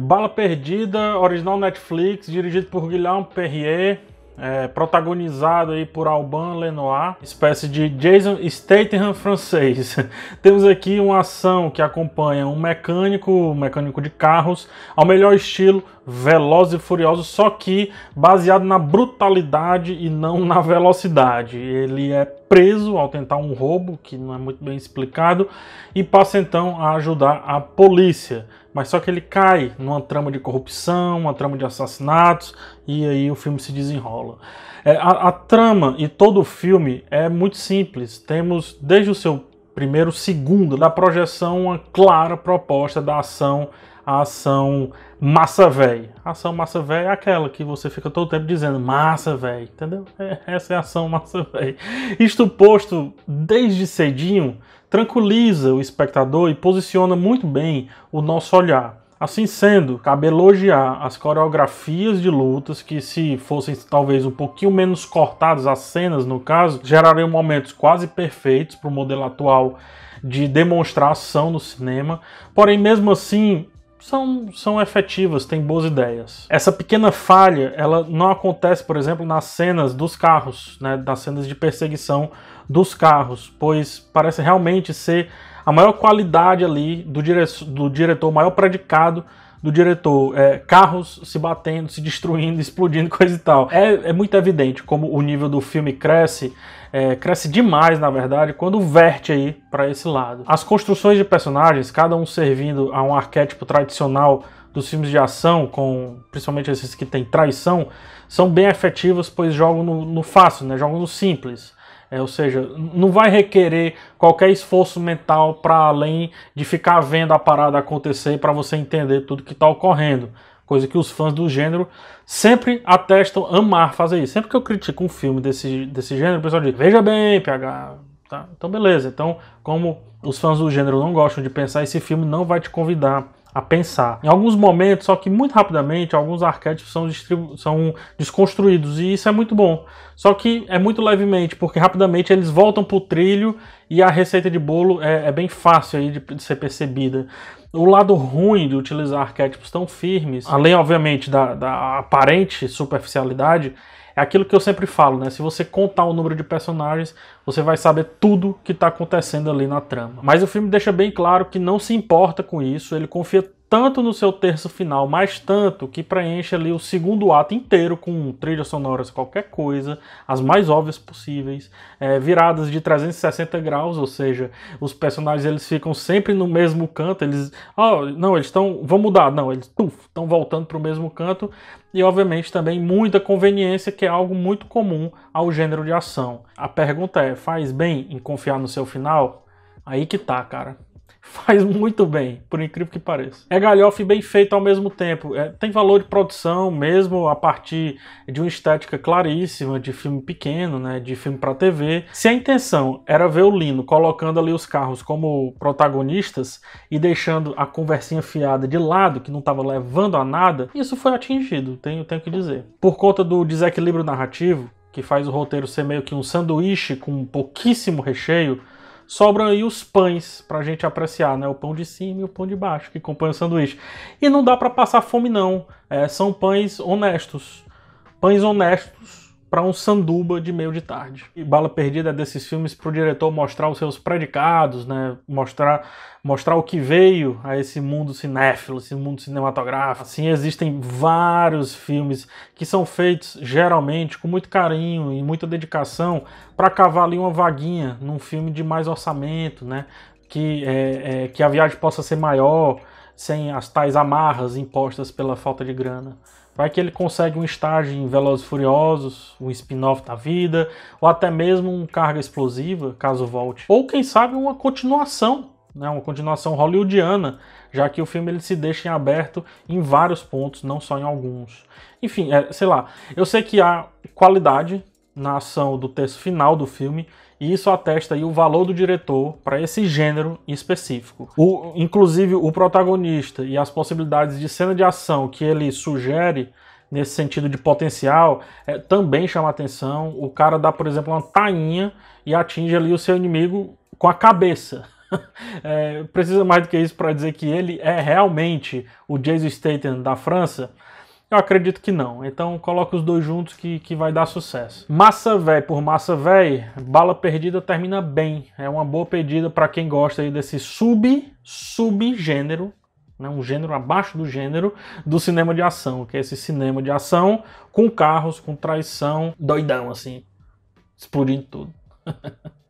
Bala Perdida, original Netflix, dirigido por Guilherme Perrier, é, protagonizado aí por Alban Lenoir, espécie de Jason Statham francês. Temos aqui uma ação que acompanha um mecânico, um mecânico de carros, ao melhor estilo veloz e furioso, só que baseado na brutalidade e não na velocidade. Ele é preso ao tentar um roubo, que não é muito bem explicado, e passa então a ajudar a polícia mas só que ele cai numa trama de corrupção, uma trama de assassinatos, e aí o filme se desenrola. É, a, a, trama e todo o filme é muito simples. Temos, desde o seu primeiro segundo da projeção, uma clara proposta da ação a ação massa velha. Ação massa velha é aquela que você fica todo tempo dizendo massa velha, entendeu? É, essa é a ação massa velha. Isto posto desde cedinho, tranquiliza o espectador e posiciona muito bem o nosso olhar. Assim sendo, cabe elogiar as coreografias de lutas que, se fossem talvez um pouquinho menos cortadas as cenas, no caso, gerariam momentos quase perfeitos para o modelo atual de demonstração no cinema. Porém, mesmo assim, são, são efetivas, têm boas ideias. Essa pequena falha, ela não acontece, por exemplo, nas cenas dos carros, né, nas cenas de perseguição dos carros, pois parece realmente ser a maior qualidade ali do, dire do diretor, o maior predicado do diretor, é, carros se batendo, se destruindo, explodindo, coisa e tal. É, é muito evidente como o nível do filme cresce, é, cresce demais, na verdade, quando verte aí para esse lado. As construções de personagens, cada um servindo a um arquétipo tradicional dos filmes de ação, com principalmente esses que têm traição, são bem efetivas pois jogam no, no fácil, né? jogam no simples. É, ou seja, não vai requerer qualquer esforço mental para além de ficar vendo a parada acontecer para você entender tudo que está ocorrendo. Coisa que os fãs do gênero sempre atestam amar fazer isso. Sempre que eu critico um filme desse, desse gênero, o pessoal diz: Veja bem, PH. Tá? Então, beleza. Então, como os fãs do gênero não gostam de pensar, esse filme não vai te convidar a pensar. Em alguns momentos, só que muito rapidamente, alguns arquétipos são, são desconstruídos e isso é muito bom. Só que é muito levemente, porque rapidamente eles voltam para o trilho e a receita de bolo é, é bem fácil aí de, de, ser percebida. O lado ruim de utilizar arquétipos tão firmes, além, obviamente, da, da aparente superficialidade, é aquilo que eu sempre falo, né? Se você contar o número de personagens, você vai saber tudo que está acontecendo ali na trama. Mas o filme deixa bem claro que não se importa com isso, ele confia tanto no seu terço final, mas tanto que preenche ali o segundo ato inteiro com trilhas sonoras, qualquer coisa, as mais óbvias possíveis, é, viradas de 360 graus, ou seja, os personagens eles ficam sempre no mesmo canto, eles, oh, não, eles estão, vão mudar, não, eles estão voltando para o mesmo canto e obviamente também muita conveniência que é algo muito comum ao gênero de ação. A pergunta é, faz bem em confiar no seu final? Aí que tá, cara. faz muito bem, por incrível que pareça. É galhofe bem feito ao mesmo tempo. É, tem valor de produção mesmo a partir de uma estética claríssima de filme pequeno, né, de filme para TV. Se a intenção era ver o Lino colocando ali os carros como protagonistas e deixando a conversinha fiada de lado, que não estava levando a nada, isso foi atingido, tenho, tenho que dizer. Por conta do desequilíbrio narrativo, que faz o roteiro ser meio que um sanduíche com pouquíssimo recheio, sobram aí os pães para a gente apreciar, né? O pão de cima e o pão de baixo que compõem o sanduíche. E não dá para passar fome não. É, são pães honestos, pães honestos para um sanduba de meio de tarde. E Bala Perdida é desses filmes para o diretor mostrar os seus predicados, né? mostrar, mostrar o que veio a esse mundo cinéfilo, esse mundo cinematográfico. Assim, existem vários filmes que são feitos geralmente com muito carinho e muita dedicação para cavar ali uma vaguinha num filme de mais orçamento, né? que, é, é, que a viagem possa ser maior, sem as tais amarras impostas pela falta de grana. Vai que ele consegue um estágio em Velozes e Furiosos, um spin-off da vida, ou até mesmo um Carga Explosiva, caso volte. Ou quem sabe uma continuação, né, uma continuação hollywoodiana, já que o filme ele se deixa em aberto em vários pontos, não só em alguns. Enfim, é, sei lá, eu sei que há qualidade na ação do texto final do filme e isso atesta aí o valor do diretor para esse gênero específico. O, inclusive, o protagonista e as possibilidades de cena de ação que ele sugere nesse sentido de potencial é, também chama atenção. O cara dá, por exemplo, uma tainha e atinge ali o seu inimigo com a cabeça. é, precisa mais do que isso para dizer que ele é realmente o Jason Statham da França. Eu acredito que não. Então coloca os dois juntos que, que vai dar sucesso. Massa véi por massa véi, bala perdida termina bem. É uma boa pedida para quem gosta desse sub subgênero, né, um gênero abaixo do gênero do cinema de ação, que é esse cinema de ação com carros, com traição, doidão assim, explodindo tudo.